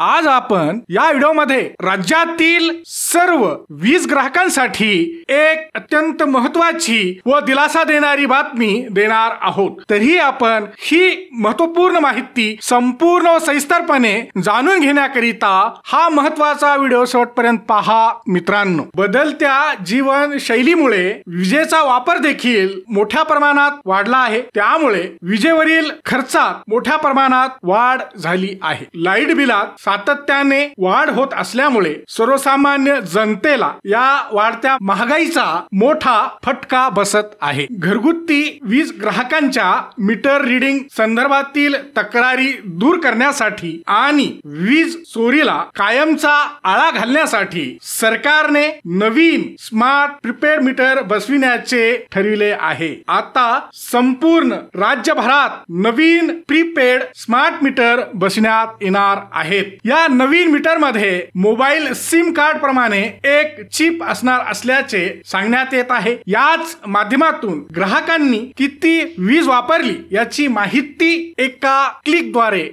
आज आपण या व्हिडिओमध्ये राज्यातील सर्व वीज ग्राहकांसाठी एक अत्यंत महत्वाची व दिलासा देणारी बातमी देणार आहोत तरी आपण ही महत्वपूर्ण माहिती संपूर्ण व सविस्तरपणे जाणून घेण्याकरिता हा महत्वाचा व्हिडिओ शेवटपर्यंत पहा मित्रांनो बदलत्या जीवन शैलीमुळे विजेचा वापर देखील मोठ्या प्रमाणात वाढला आहे त्यामुळे विजेवरील खर्चात मोठ्या प्रमाणात वाढ झाली आहे लाईट बिलात सातत्याने वाढ होत असल्यामुळे सर्वसामान्य जनतेला या वाढत्या महागाईचा मोठा फटका बसत आहे घरगुती वीज ग्राहकांच्या मीटर रिडिंग संदर्भातील तक्रारी दूर करण्यासाठी आणि वीज चोरीला कायमचा आळा घालण्यासाठी सरकारने नवीन स्मार्ट प्रिपेड मीटर बसविण्याचे ठरविले आहे आता संपूर्ण राज्यभरात नवीन प्रीपेड स्मार्ट मीटर बसण्यात येणार आहेत या नवीन मीटर मध्ये मोबाईल सिम कार्ड प्रमाणे एक चिप असणार असल्याचे सांगण्यात येत आहे याच माध्यमातून ग्राहकांनी किती वीज वापरली याची माहिती एका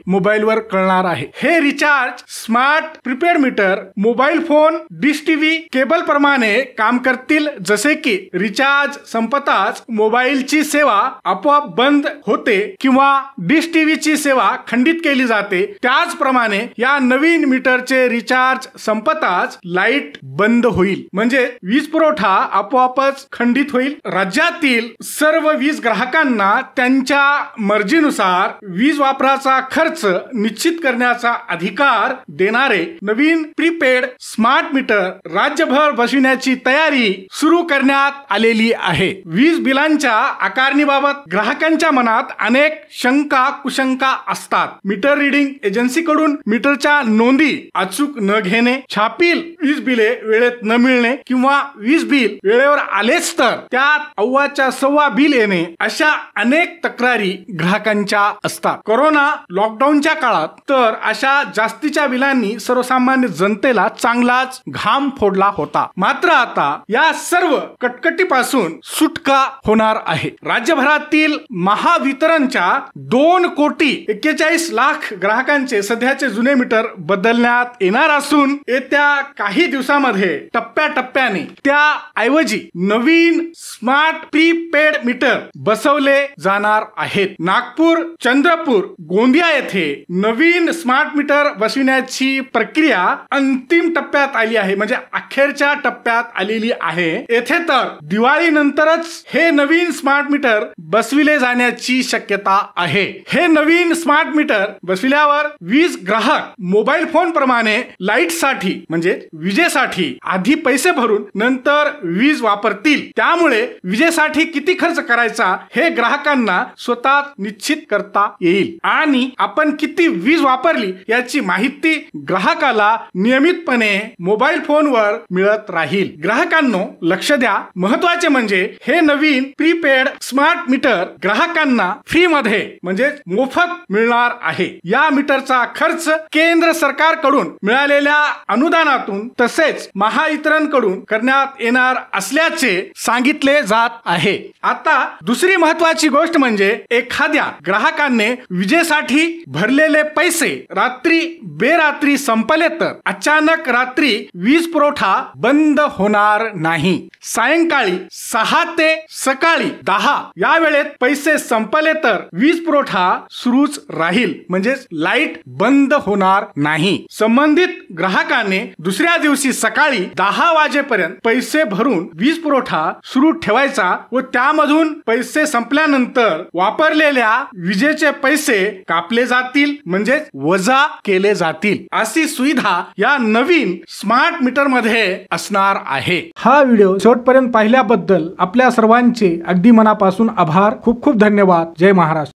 मोबाईल वर कळणार आहे हे recharge smart prepaid meter mobile phone dish TV cable प्रमाणे काम करतील जसे की रिचार्ज संपताच मोबाईलची सेवा आपोआप बंद होते किंवा डिश ची सेवा खंडित केली जाते त्याचप्रमाणे या नवीन मीटरचे रिचार्ज संपताच लाईट बंद होईल म्हणजे वीज पुरवठा आपोआपच खंडित होईल राज्यातील सर्व वीज ग्राहकांना त्यांच्या मर्जीनुसार वीज वापराचा खर्च निश्चित करण्याचा अधिकार देणारे नवीन प्रीपेड स्मार्ट मीटर राज्यभर बसविण्याची तयारी सुरू करण्यात आलेली आहे वीज बिलांच्या आकारणीबाबत ग्राहकांच्या मनात अनेक शंका कुशंका असतात मीटर रिडिंग एजन्सीकडून मीटर मीटरच्या नोंदी अचूक न घेणे छापील वीज बिले वेळेत न मिळणे किंवा वीज बिल वेळेवर आलेच तर त्यात अव्वाच्या सव्वा बिल येणे अशा अनेक तक्रारी ग्राहकांच्या असतात कोरोना लॉकडाऊनच्या काळात तर अशा जास्तीच्या बिलांनी सर्वसामान्य जनतेला चांगलाच घाम फोडला होता मात्र आता या सर्व कटकटीपासून सुटका होणार आहे राज्यभरातील महावितरणच्या दोन कोटी एक्केचाळीस लाख ग्राहकांचे सध्याचे जुने मीटर बदलण्यात येणार असून येत्या काही दिवसामध्ये टप्प्याटप्प्याने ऐवजी नवीन स्मार्ट पेड मीटर बसवले जाणार आहेत नागपूर चंद्रपूर गोंदिया येथे नवीन स्मार्ट मीटर बसविण्याची प्रक्रिया अंतिम टप्प्यात आली आहे म्हणजे अखेरच्या टप्प्यात आलेली आहे येथे तर दिवाळीनंतरच हे नवीन स्मार्ट मीटर बसविले जाण्याची शक्यता आहे हे नवीन स्मार्ट मीटर बसविल्यावर वीज ग्राहक मोबाईल फोन प्रमाणे लाईट साठी म्हणजे विजेसाठी आधी पैसे भरून नंतर वीज वापरतील त्यामुळे विजेसाठी किती खर्च करायचा हे ग्राहकांना स्वतः निश्चित करता येईल आणि आपण किती वीज वापरली याची माहिती ग्राहकाला नियमितपणे मोबाईल फोनवर मिळत राहील ग्राहकांनो लक्ष द्या महत्वाचे म्हणजे हे नवीन प्रीपेड स्मार्ट मीटर ग्राहकांना फ्री मध्ये म्हणजे मोफत मिळणार आहे या मीटरचा खर्च के केंद्र सरकारकडून मिळालेल्या अनुदानातून तसेच महावितरणकडून करण्यात येणार असल्याचे सांगितले जात आहे आता दुसरी महत्वाची गोष्ट म्हणजे एखाद्या ग्राहकाने विजेसाठी भरलेले पैसे रात्री बेरात्री संपले तर अचानक रात्री वीज पुरवठा बंद होणार नाही सायंकाळी सहा ते सकाळी दहा या वेळेत पैसे संपले तर वीज पुरवठा सुरूच राहील म्हणजेच लाईट बंद होणार होणार नाही संबंधित ग्राहकाने दुसऱ्या दिवशी सकाळी दहा वाजेपर्यंत पैसे भरून वीज पुरवठा सुरू ठेवायचा व त्यामधून पैसे संपल्यानंतर वापरलेल्या विजेचे पैसे कापले जातील म्हणजे वजा केले जातील अशी सुविधा या नवीन स्मार्ट मीटर मध्ये असणार आहे हा व्हिडिओ शेवटपर्यंत पाहिल्याबद्दल आपल्या सर्वांचे अगदी मनापासून आभार खूप खूप धन्यवाद जय महाराष्ट्र